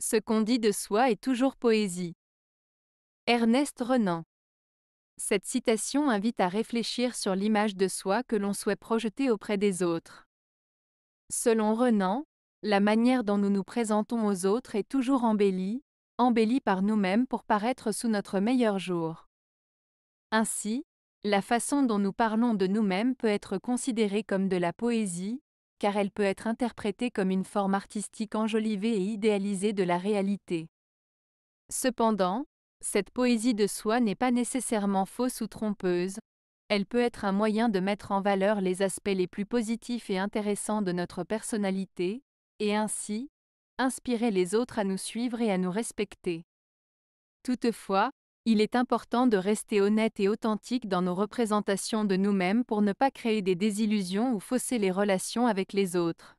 Ce qu'on dit de soi est toujours poésie. Ernest Renan. Cette citation invite à réfléchir sur l'image de soi que l'on souhaite projeter auprès des autres. Selon Renan, la manière dont nous nous présentons aux autres est toujours embellie, embellie par nous-mêmes pour paraître sous notre meilleur jour. Ainsi, la façon dont nous parlons de nous-mêmes peut être considérée comme de la poésie, car elle peut être interprétée comme une forme artistique enjolivée et idéalisée de la réalité. Cependant, cette poésie de soi n'est pas nécessairement fausse ou trompeuse, elle peut être un moyen de mettre en valeur les aspects les plus positifs et intéressants de notre personnalité, et ainsi, inspirer les autres à nous suivre et à nous respecter. Toutefois, il est important de rester honnête et authentique dans nos représentations de nous-mêmes pour ne pas créer des désillusions ou fausser les relations avec les autres.